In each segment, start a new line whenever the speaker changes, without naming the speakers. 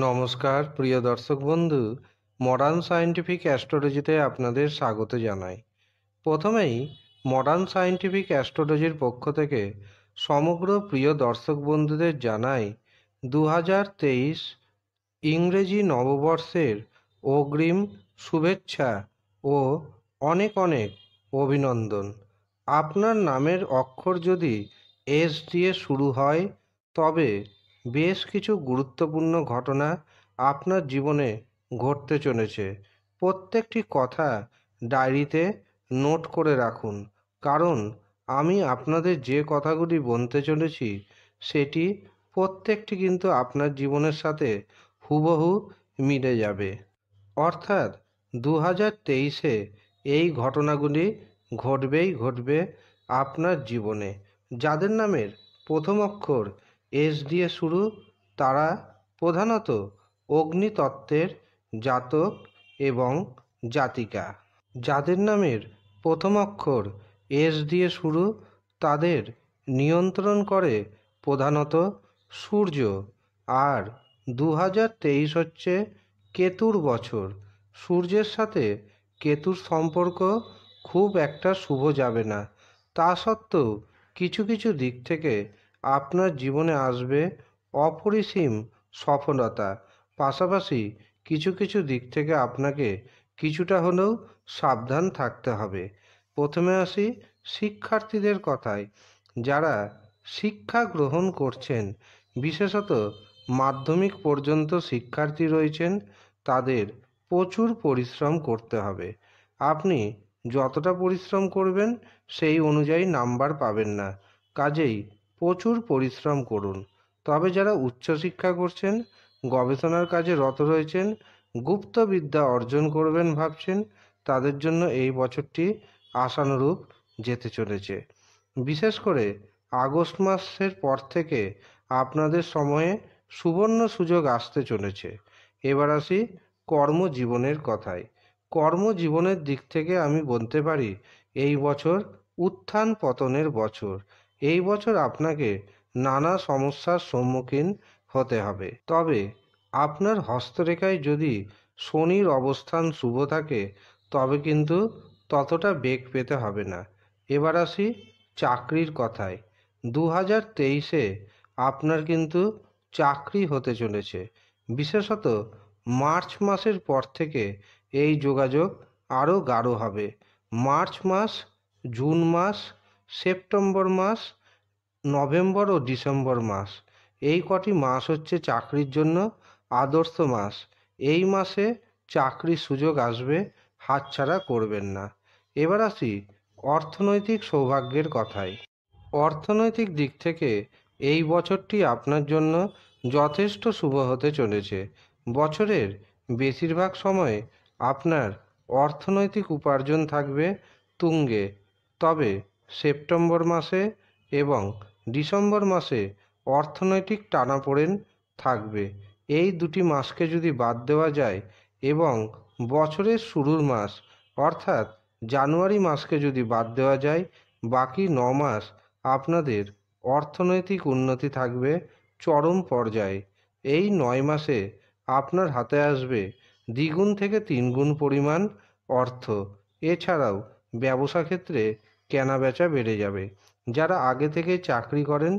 নমস্কার প্রিয় দর্শক বন্ধু মডার্ন সায়েন্টিফিক অ্যাস্ট্রোলজিতে আপনাদের স্বাগত জানাই প্রথমেই মডার্ন সায়েন্টিফিক অ্যাস্ট্রোলজির পক্ষ থেকে সমগ্র প্রিয় দর্শক বন্ধুদের জানাই দু ইংরেজি নববর্ষের অগ্রিম শুভেচ্ছা ও অনেক অনেক অভিনন্দন আপনার নামের অক্ষর যদি এস দিয়ে শুরু হয় তবে বেশ কিছু গুরুত্বপূর্ণ ঘটনা আপনার জীবনে ঘটতে চলেছে প্রত্যেকটি কথা ডায়েরিতে নোট করে রাখুন কারণ আমি আপনাদের যে কথাগুলি বলতে চলেছি সেটি প্রত্যেকটি কিন্তু আপনার জীবনের সাথে হুবহু মিলে যাবে অর্থাৎ দু হাজার তেইশে এই ঘটনাগুলি ঘটবেই ঘটবে আপনার জীবনে যাদের নামের প্রথম অক্ষর এস দিয়ে শুরু তারা প্রধানত অগ্নিতত্ত্বের জাতক এবং জাতিকা যাদের নামের প্রথম অক্ষর এস দিয়ে শুরু তাদের নিয়ন্ত্রণ করে প্রধানত সূর্য আর দু হাজার তেইশ হচ্ছে কেতুর বছর সূর্যের সাথে কেতুর সম্পর্ক খুব একটা শুভ যাবে না তা সত্ত্বেও কিছু কিছু দিক থেকে আপনার জীবনে আসবে অপরিসীম সফলতা পাশাপাশি কিছু কিছু দিক থেকে আপনাকে কিছুটা হলেও সাবধান থাকতে হবে প্রথমে আসি শিক্ষার্থীদের কথায় যারা শিক্ষা গ্রহণ করছেন বিশেষত মাধ্যমিক পর্যন্ত শিক্ষার্থী রয়েছেন তাদের প্রচুর পরিশ্রম করতে হবে আপনি যতটা পরিশ্রম করবেন সেই অনুযায়ী নাম্বার পাবেন না কাজেই প্রচুর পরিশ্রম করুন তবে যারা উচ্চশিক্ষা করছেন গবেষণার কাজে রত রয়েছেন গুপ্তবিদ্যা অর্জন করবেন ভাবছেন তাদের জন্য এই বছরটি আশানুরূপ যেতে চলেছে বিশেষ করে আগস্ট মাসের পর থেকে আপনাদের সময়ে সুবর্ণ সুযোগ আসতে চলেছে এবার আসি কর্মজীবনের কথায় কর্মজীবনের দিক থেকে আমি বলতে পারি এই বছর উত্থান পতনের বছর এই বছর আপনাকে নানা সমস্যার সম্মুখীন হতে হবে তবে আপনার হস্তরেখায় যদি শনির অবস্থান শুভ থাকে তবে কিন্তু ততটা বেগ পেতে হবে না এবার আসি চাকরির কথায় দু হাজার তেইশে আপনার কিন্তু চাকরি হতে চলেছে বিশেষত মার্চ মাসের পর থেকে এই যোগাযোগ আরও গাঢ় হবে মার্চ মাস জুন মাস সেপ্টেম্বর মাস নভেম্বর ও ডিসেম্বর মাস এই কটি মাস হচ্ছে চাকরির জন্য আদর্শ মাস এই মাসে চাকরির সুযোগ আসবে হাতছাড়া করবেন না এবার আসি অর্থনৈতিক সৌভাগ্যের কথায় অর্থনৈতিক দিক থেকে এই বছরটি আপনার জন্য যথেষ্ট শুভ হতে চলেছে বছরের বেশিরভাগ সময়ে আপনার অর্থনৈতিক উপার্জন থাকবে তুঙ্গে তবে সেপ্টেম্বর মাসে এবং ডিসেম্বর মাসে অর্থনৈতিক টানাপোড়েন থাকবে এই দুটি মাসকে যদি বাদ দেওয়া যায় এবং বছরের শুরুর মাস অর্থাৎ জানুয়ারি মাসকে যদি বাদ দেওয়া যায় বাকি ন মাস আপনাদের অর্থনৈতিক উন্নতি থাকবে চরম পর্যায়ে এই নয় মাসে আপনার হাতে আসবে দ্বিগুণ থেকে তিনগুণ পরিমাণ অর্থ এছাড়াও ব্যবসা ক্ষেত্রে কেনাবেচা বেড়ে যাবে যারা আগে থেকে চাকরি করেন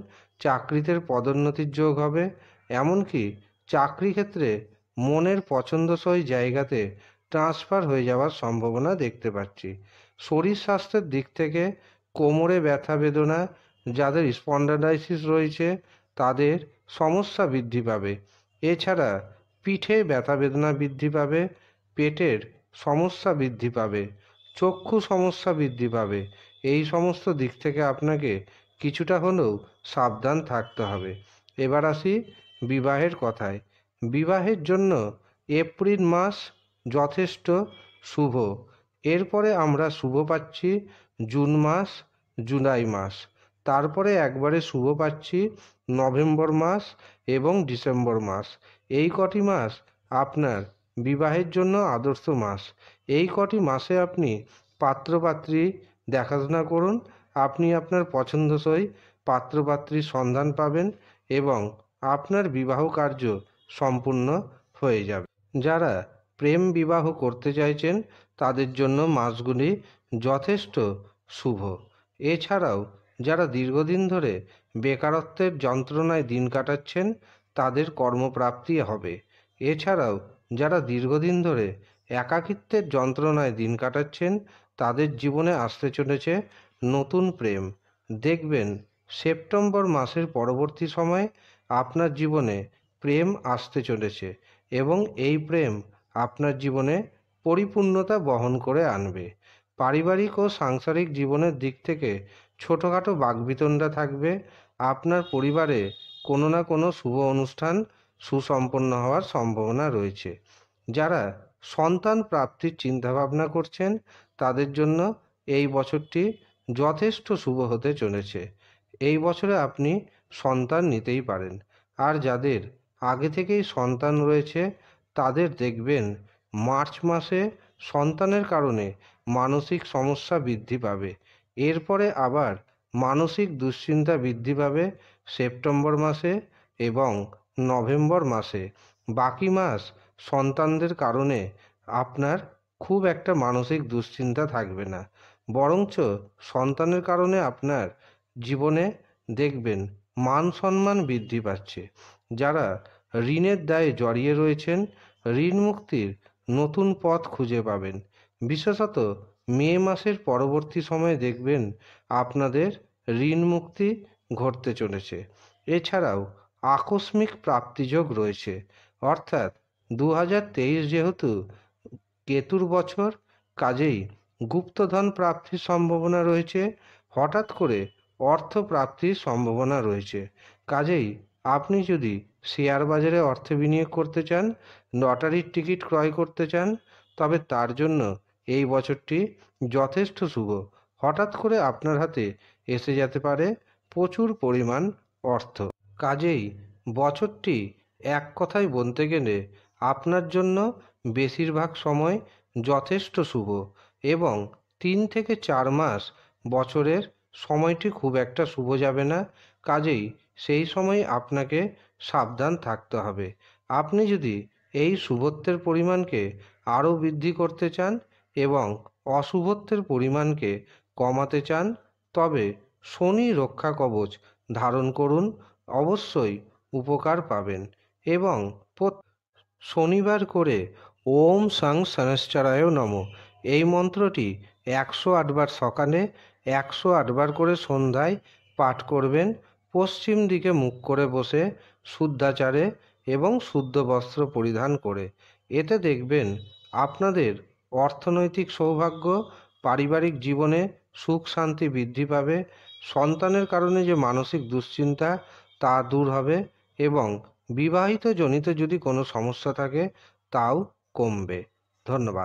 চাকরিতে পদোন্নতির যোগ হবে এমনকি চাকরি ক্ষেত্রে মনের পছন্দসই জায়গাতে ট্রান্সফার হয়ে যাওয়ার সম্ভাবনা দেখতে পাচ্ছি শরীর স্বাস্থ্যের দিক থেকে কোমরে ব্যথা বেদনা যাদের স্পন্ডালাইসিস রয়েছে তাদের সমস্যা বৃদ্ধি পাবে এছাড়া পিঠে ব্যথা বেদনা বৃদ্ধি পাবে পেটের সমস্যা বৃদ্ধি পাবে চক্ষু সমস্যা বৃদ্ধি পাবে এই সমস্ত দিক থেকে আপনাকে কিছুটা হলেও সাবধান থাকতে হবে এবার আসি বিবাহের কথায় বিবাহের জন্য এপ্রিল মাস যথেষ্ট শুভ এরপরে আমরা শুভ পাচ্ছি জুন মাস জুলাই মাস তারপরে একবারে শুভ পাচ্ছি নভেম্বর মাস এবং ডিসেম্বর মাস এই কটি মাস আপনার বিবাহের জন্য আদর্শ মাস এই কটি মাসে আপনি পাত্রপাত্রী দেখাশোনা করুন আপনি আপনার পছন্দসই পাত্রপাত্রীর সন্ধান পাবেন এবং আপনার বিবাহ কার্য সম্পূর্ণ হয়ে যাবে যারা প্রেম বিবাহ করতে চাইছেন তাদের জন্য মাসগুলি যথেষ্ট শুভ এছাড়াও যারা দীর্ঘদিন ধরে বেকারত্বের যন্ত্রণায় দিন কাটাচ্ছেন তাদের কর্মপ্রাপ্তি হবে এছাড়াও যারা দীর্ঘদিন ধরে একাকিত্বের যন্ত্রণায় দিন কাটাচ্ছেন তাদের জীবনে আসতে চলেছে নতুন প্রেম দেখবেন সেপ্টেম্বর মাসের পরবর্তী সময়ে আপনার জীবনে প্রেম আসতে চলেছে এবং এই প্রেম আপনার জীবনে পরিপূর্ণতা বহন করে আনবে পারিবারিক ও সাংসারিক জীবনের দিক থেকে ছোটোখাটো বাকবিতণ্ডা থাকবে আপনার পরিবারে কোনো না কোনো শুভ অনুষ্ঠান সুসম্পন্ন হওয়ার সম্ভাবনা রয়েছে যারা সন্তান প্রাপ্তির চিন্তাভাবনা করছেন তাদের জন্য এই বছরটি যথেষ্ট শুভ হতে চলেছে এই বছরে আপনি সন্তান নিতেই পারেন আর যাদের আগে থেকেই সন্তান রয়েছে তাদের দেখবেন মার্চ মাসে সন্তানের কারণে মানসিক সমস্যা বৃদ্ধি পাবে এরপরে আবার মানসিক দুশ্চিন্তা বৃদ্ধি পাবে সেপ্টেম্বর মাসে এবং নভেম্বর মাসে বাকি মাস সন্তানদের কারণে আপনার খুব একটা মানসিক দুশ্চিন্তা থাকবে না বরঞ্চ সন্তানের কারণে আপনার জীবনে দেখবেন মান সম্মান বৃদ্ধি পাচ্ছে যারা ঋণের দায়ে জড়িয়ে রয়েছেন ঋণ মুক্তির নতুন পথ খুঁজে পাবেন বিশেষত মে মাসের পরবর্তী সময়ে দেখবেন আপনাদের ঋণ মুক্তি ঘটতে চলেছে এছাড়াও আকস্মিক প্রাপ্তিযোগ রয়েছে অর্থাৎ দু যেহেতু কেতুর বছর কাজেই গুপ্তধন প্রাপ্তির সম্ভাবনা রয়েছে হঠাৎ করে অর্থ প্রাপ্তির সম্ভাবনা রয়েছে কাজেই আপনি যদি শেয়ার বাজারে অর্থ বিনিয়োগ করতে চান লটারির টিকিট ক্রয় করতে চান তবে তার জন্য এই বছরটি যথেষ্ট শুভ হঠাৎ করে আপনার হাতে এসে যেতে পারে প্রচুর পরিমাণ অর্থ কাজেই বছরটি এক কথায় বলতে গেলে আপনার জন্য বেশিরভাগ সময় যথেষ্ট শুভ এবং তিন থেকে চার মাস বছরের সময়টি খুব একটা শুভ যাবে না কাজেই সেই সময় আপনাকে সাবধান থাকতে হবে আপনি যদি এই শুভত্বের পরিমাণকে আরও বৃদ্ধি করতে চান এবং অশুভত্বের পরিমাণকে কমাতে চান তবে শনি রক্ষা কবচ ধারণ করুন অবশ্যই উপকার পাবেন এবং শনিবার করে ওম সাং সনেশ্চরায় নম এই মন্ত্রটি একশো আটবার সকালে একশো আটবার করে সন্ধ্যায় পাঠ করবেন পশ্চিম দিকে মুখ করে বসে শুদ্ধাচারে এবং শুদ্ধ বস্ত্র পরিধান করে এতে দেখবেন আপনাদের অর্থনৈতিক সৌভাগ্য পারিবারিক জীবনে সুখ শান্তি বৃদ্ধি পাবে সন্তানের কারণে যে মানসিক দুশ্চিন্তা তা দূর হবে এবং বিবাহিত জনিত যদি কোনো সমস্যা থাকে তাও কমবে ধন্যবাদ